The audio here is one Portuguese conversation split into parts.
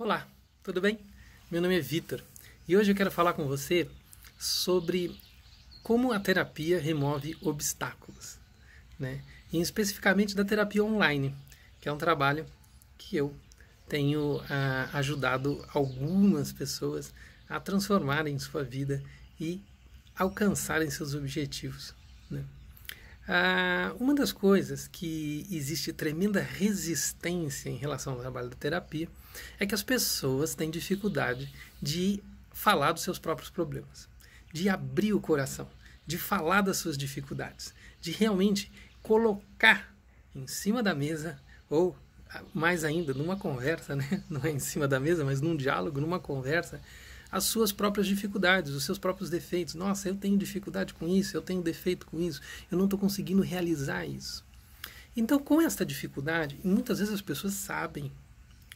Olá, tudo bem? Meu nome é Vitor e hoje eu quero falar com você sobre como a terapia remove obstáculos, né? E especificamente da terapia online, que é um trabalho que eu tenho ah, ajudado algumas pessoas a transformarem sua vida e alcançarem seus objetivos. Né? Ah, uma das coisas que existe tremenda resistência em relação ao trabalho da terapia é que as pessoas têm dificuldade de falar dos seus próprios problemas, de abrir o coração, de falar das suas dificuldades, de realmente colocar em cima da mesa ou ah, mais ainda numa conversa, né? não é em cima da mesa, mas num diálogo, numa conversa, as suas próprias dificuldades, os seus próprios defeitos. Nossa, eu tenho dificuldade com isso, eu tenho defeito com isso, eu não estou conseguindo realizar isso. Então, com esta dificuldade, muitas vezes as pessoas sabem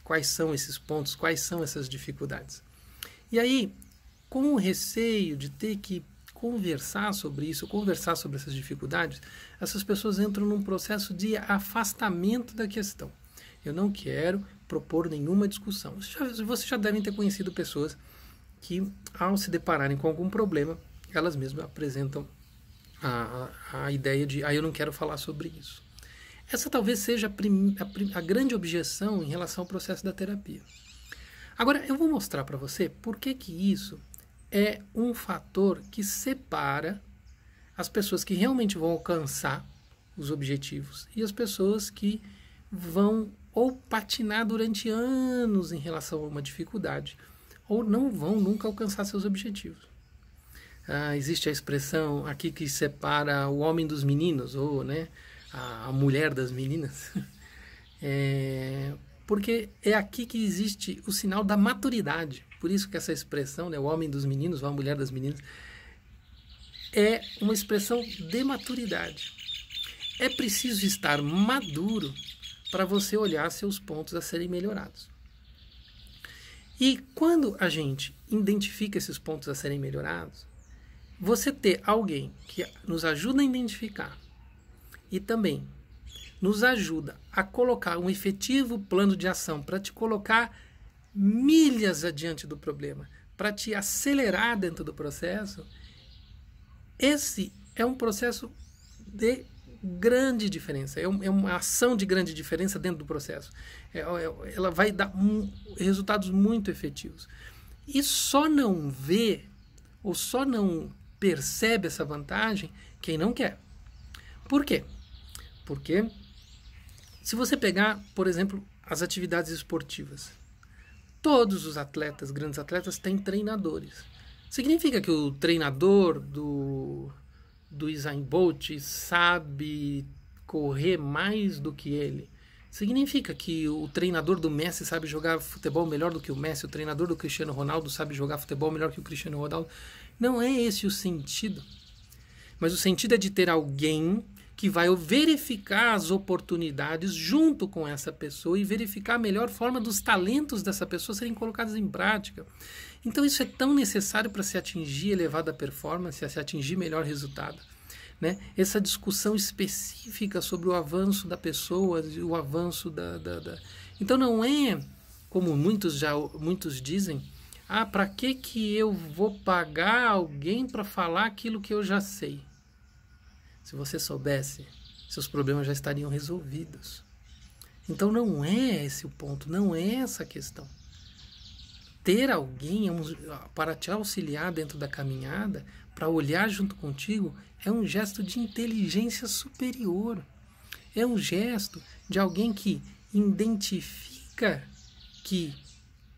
quais são esses pontos, quais são essas dificuldades. E aí, com o receio de ter que conversar sobre isso, conversar sobre essas dificuldades, essas pessoas entram num processo de afastamento da questão. Eu não quero propor nenhuma discussão. Você já, vocês já devem ter conhecido pessoas que, ao se depararem com algum problema, elas mesmas apresentam a, a, a ideia de: ah, eu não quero falar sobre isso. Essa talvez seja a, prim, a, a grande objeção em relação ao processo da terapia. Agora, eu vou mostrar para você por que, que isso é um fator que separa as pessoas que realmente vão alcançar os objetivos e as pessoas que vão ou patinar durante anos em relação a uma dificuldade ou não vão nunca alcançar seus objetivos. Ah, existe a expressão aqui que separa o homem dos meninos, ou né, a, a mulher das meninas, é, porque é aqui que existe o sinal da maturidade. Por isso que essa expressão, né, o homem dos meninos ou a mulher das meninas, é uma expressão de maturidade. É preciso estar maduro para você olhar seus pontos a serem melhorados. E quando a gente identifica esses pontos a serem melhorados, você ter alguém que nos ajuda a identificar e também nos ajuda a colocar um efetivo plano de ação para te colocar milhas adiante do problema, para te acelerar dentro do processo, esse é um processo de grande diferença, é, é, uma ação de grande diferença dentro do processo. É, é, ela vai dar um, resultados muito efetivos. E só não vê ou só não percebe essa vantagem quem não quer. Por quê? Porque se você pegar, por exemplo, as atividades esportivas, todos os atletas, grandes atletas, têm treinadores. Significa que o treinador do do Usain Bolt sabe correr mais do que ele, significa que o treinador do Messi sabe jogar futebol melhor do que o Messi, o treinador do Cristiano Ronaldo sabe jogar futebol melhor que o Cristiano Ronaldo. Não é esse o sentido. Mas o sentido é de ter alguém que vai verificar as oportunidades junto com essa pessoa e verificar a melhor forma dos talentos dessa pessoa serem colocados em prática. Então isso é tão necessário para se atingir elevada performance, se atingir melhor resultado. Né? Essa discussão específica sobre o avanço da pessoa, o avanço da, da, da... Então não é como muitos já muitos dizem, ah, para que que eu vou pagar alguém para falar aquilo que eu já sei? Se você soubesse, seus problemas já estariam resolvidos. Então não é esse o ponto, não é essa a questão ter alguém é para te auxiliar dentro da caminhada, para olhar junto contigo, é um gesto de inteligência superior. É um gesto de alguém que identifica que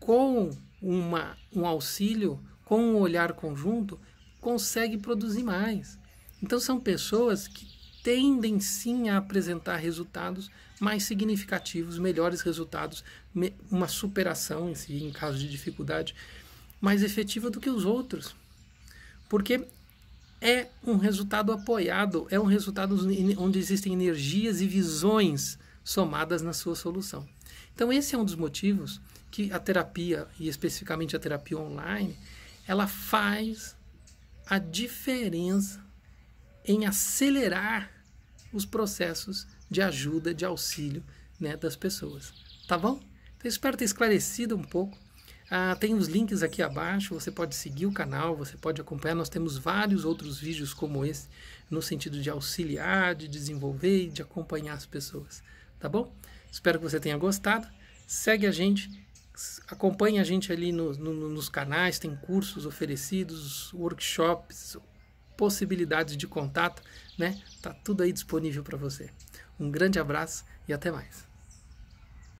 com uma, um auxílio, com um olhar conjunto, consegue produzir mais. Então são pessoas que tendem sim a apresentar resultados mais significativos, melhores resultados, uma superação em si, em caso de dificuldade, mais efetiva do que os outros. Porque é um resultado apoiado, é um resultado onde existem energias e visões somadas na sua solução. Então esse é um dos motivos que a terapia, e especificamente a terapia online, ela faz a diferença em acelerar os processos de ajuda, de auxílio né, das pessoas. Tá bom? Então, espero ter esclarecido um pouco. Ah, tem os links aqui abaixo, você pode seguir o canal, você pode acompanhar. Nós temos vários outros vídeos como esse, no sentido de auxiliar, de desenvolver e de acompanhar as pessoas. Tá bom? Espero que você tenha gostado. Segue a gente acompanhe a gente ali no, no, nos canais, tem cursos oferecidos, workshops, possibilidades de contato, né? Tá tudo aí disponível para você. Um grande abraço e até mais.